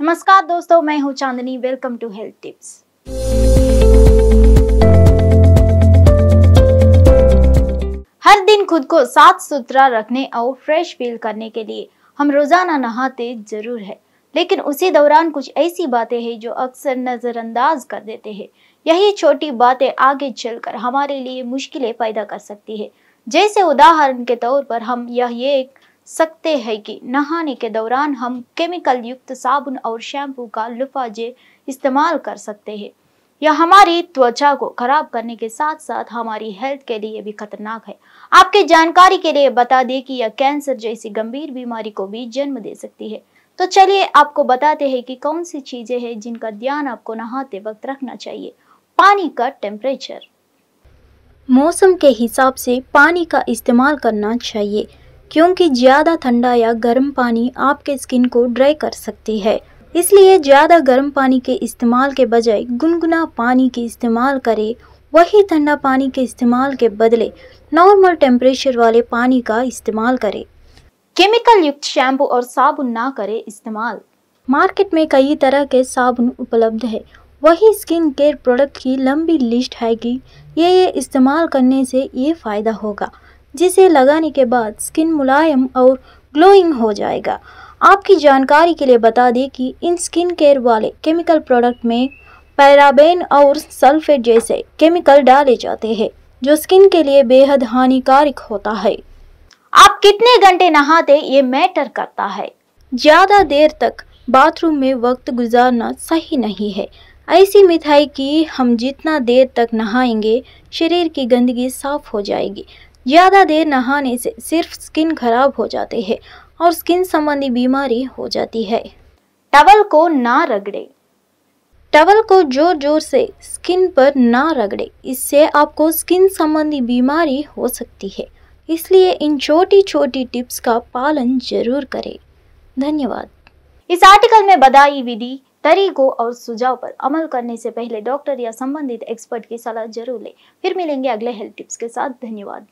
नमस्कार दोस्तों मैं हूं Chandni welcome to health tips हर दिन खुद को साफ सुथरा रखने और फ्रेश फील करने के लिए हम रोजाना नहाते जरूर है लेकिन उसी दौरान कुछ ऐसी बातें हैं जो अक्सर नज़रअंदाज कर देते हैं यही छोटी बातें आगे चलकर हमारे लिए मुश्किलें पैदा कर सकती है जैसे उदाहरण के तौर पर हम यह एक सकते हैं कि नहाने के दौरान हम केमिकल युक्त साबुन और शैम्पू का लुफाजे इस्तेमाल कर सकते हैं यह हमारी त्वचा को खराब करने के साथ साथ हमारी हेल्थ के लिए भी खतरनाक है आपके जानकारी के लिए बता दें कि यह कैंसर जैसी गंभीर बीमारी को भी जन्म दे सकती है तो चलिए आपको बताते हैं कि कौन सी चीजें हैं जिनका ध्यान आपको नहाते वक्त रखना चाहिए पानी का टेम्परेचर मौसम के हिसाब से पानी का इस्तेमाल करना चाहिए क्योंकि ज़्यादा ठंडा या गर्म पानी आपके स्किन को ड्राई कर सकती है इसलिए ज़्यादा गर्म पानी के इस्तेमाल के बजाय गुनगुना पानी के इस्तेमाल करें वही ठंडा पानी के इस्तेमाल के बदले नॉर्मल टेम्परेचर वाले पानी का इस्तेमाल करें केमिकल युक्त शैम्पू और साबुन ना करें इस्तेमाल मार्केट में कई तरह के साबुन उपलब्ध है वही स्किन केयर प्रोडक्ट की लंबी लिस्ट है कि ये ये इस्तेमाल करने से ये फ़ायदा होगा जिसे लगाने के बाद स्किन मुलायम और ग्लोइंग हो जाएगा आपकी जानकारी के लिए बता दें कि इन स्किन केयर वाले केमिकल प्रोडक्ट में पैराबेन और सल्फेट जैसे केमिकल डाले जाते हैं जो स्किन के लिए बेहद हानिकारक होता है आप कितने घंटे नहाते ये मैटर करता है ज़्यादा देर तक बाथरूम में वक्त गुजारना सही नहीं है ऐसी मिठाई की हम जितना देर तक नहाएंगे शरीर की गंदगी साफ हो जाएगी ज़्यादा देर नहाने से सिर्फ स्किन खराब हो जाते हैं और स्किन संबंधी बीमारी हो जाती है टवल को ना रगड़े टवल को जोर जोर से स्किन पर ना रगड़े इससे आपको स्किन संबंधी बीमारी हो सकती है इसलिए इन छोटी छोटी टिप्स का पालन जरूर करें धन्यवाद इस आर्टिकल में बधाई विधि तरीकों और सुझाव पर अमल करने से पहले डॉक्टर या संबंधित एक्सपर्ट की सलाह जरूर लें फिर मिलेंगे अगले हेल्थ टिप्स के साथ धन्यवाद